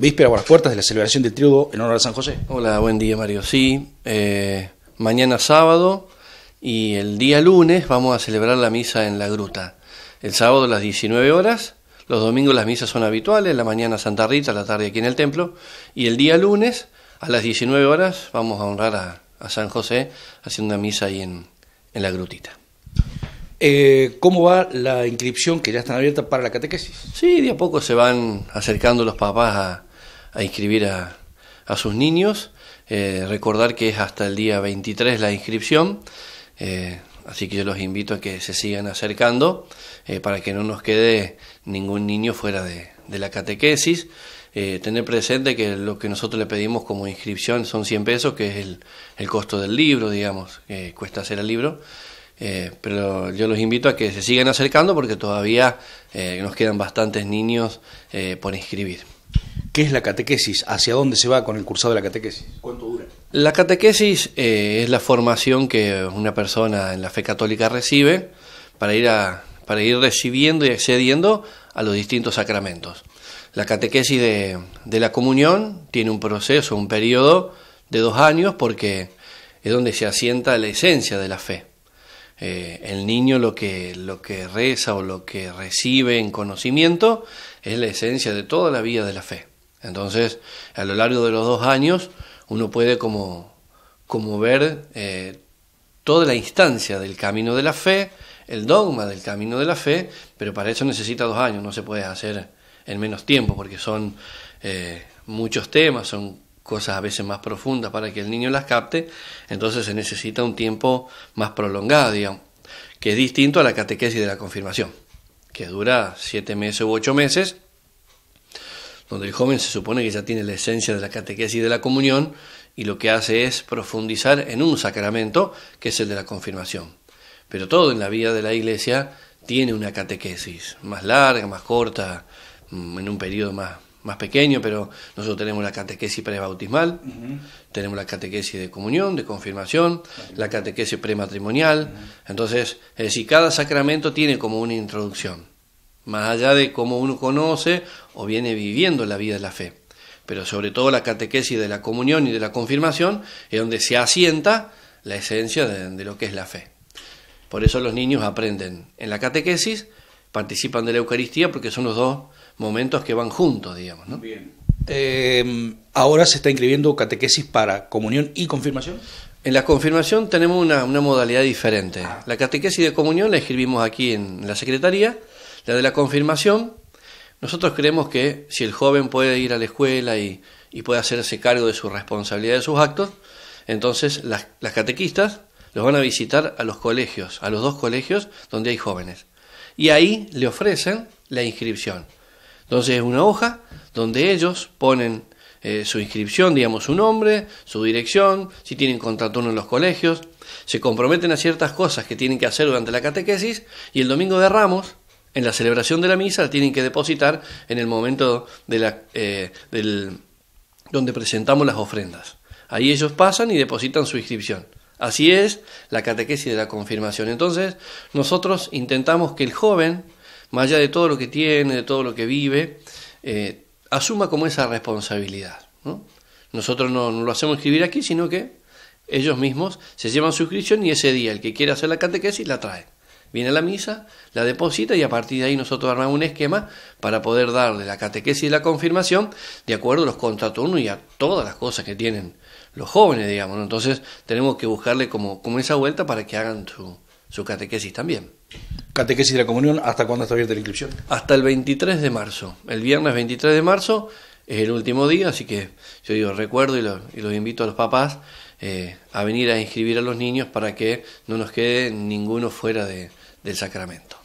víspera o a las puertas de la celebración del triunfo en honor a San José. Hola, buen día Mario. Sí, eh, mañana sábado y el día lunes vamos a celebrar la misa en la gruta. El sábado a las 19 horas, los domingos las misas son habituales, la mañana Santa Rita, la tarde aquí en el templo, y el día lunes a las 19 horas vamos a honrar a, San José haciendo una misa ahí en, la grutita. Eh, ¿Cómo va la inscripción que ya están abierta para la catequesis? Sí, de a poco se van acercando los papás a, a inscribir a, a sus niños. Eh, recordar que es hasta el día 23 la inscripción, eh, así que yo los invito a que se sigan acercando eh, para que no nos quede ningún niño fuera de, la catequesis. tener presente que lo que nosotros le pedimos como inscripción son 100 pesos, que es el, el costo del libro, digamos, cuesta hacer el libro. pero yo los invito a que se sigan acercando porque todavía nos quedan bastantes niños por inscribir. ¿Qué es la catequesis? ¿Hacia dónde se va con el cursado de la catequesis? ¿Cuánto dura? La catequesis eh, es la formación que una persona en la fe católica recibe para ir, para ir recibiendo y accediendo a los distintos sacramentos. La catequesis de, la comunión tiene un proceso, un periodo de dos años porque es donde se asienta la esencia de la fe. Eh, el niño lo que, lo que reza o lo que recibe en conocimiento es la esencia de toda la vida de la fe. Entonces, a lo largo de los dos años, uno puede como, como ver eh, toda la instancia del camino de la fe, el dogma del camino de la fe, pero para eso necesita dos años, no se puede hacer en menos tiempo, porque son eh, muchos temas, son cosas a veces más profundas para que el niño las capte, entonces se necesita un tiempo más prolongado, digamos, que es distinto a la catequesis de la confirmación, que dura siete meses u ocho meses, donde el joven se supone que ya tiene la esencia de la catequesis de la comunión y lo que hace es profundizar en un sacramento que es el de la confirmación. Pero todo en la vida de la iglesia tiene una catequesis, más larga, más corta, mm, en un periodo más, más pequeño, pero nosotros tenemos la catequesis prebautismal, tenemos la catequesis de comunión, de confirmación, la catequesis prematrimonial. Entonces, es decir, cada sacramento tiene como una introducción más allá de cómo uno conoce o viene viviendo la vida de la fe. Pero sobre todo la catequesis de la comunión y de la confirmación es donde se asienta la esencia de, lo que es la fe. Por eso los niños aprenden en la catequesis, participan de la Eucaristía, porque son los dos momentos que van juntos, digamos. Bien. Em, ahora se está inscribiendo catequesis para comunión y confirmación. En la confirmación tenemos una, modalidad diferente. Ah. La catequesis de comunión la escribimos aquí en la Secretaría la de la confirmación, nosotros creemos que si el joven puede ir a la escuela y, puede hacerse cargo de su responsabilidad de sus actos, entonces las, catequistas los van a visitar a los colegios, a los dos colegios donde hay jóvenes. Y ahí le ofrecen la inscripción. Entonces es una hoja donde ellos ponen eh, su inscripción, digamos su nombre, su dirección, si tienen contraturno en los colegios, se comprometen a ciertas cosas que tienen que hacer durante la catequesis y el domingo de Ramos en la celebración de la misa la tienen que depositar en el momento de la, eh, del, donde presentamos las ofrendas. Ahí ellos pasan y depositan su inscripción. Así es la catequesis de la confirmación. Entonces, nosotros intentamos que el joven, más allá de todo lo que tiene, de todo lo que vive, eh, asuma como esa responsabilidad. Nosotros no, no, lo hacemos escribir aquí, sino que ellos mismos se llevan su inscripción y ese día el que quiera hacer la catequesis la trae viene a la misa, la deposita y a partir de ahí nosotros armamos un esquema para poder darle la catequesis y la confirmación de acuerdo a los contraturnos y a todas las cosas que tienen los jóvenes, digamos. Entonces tenemos que buscarle como, como esa vuelta para que hagan su, catequesis también. Catequesis de la comunión, ¿hasta cuándo está abierta la inscripción? Hasta el 23 de marzo. El viernes 23 de marzo es el último día, así que yo digo, recuerdo y, los invito a los papás eh, a venir a inscribir a los niños para que no nos quede ninguno fuera de, del sacramento.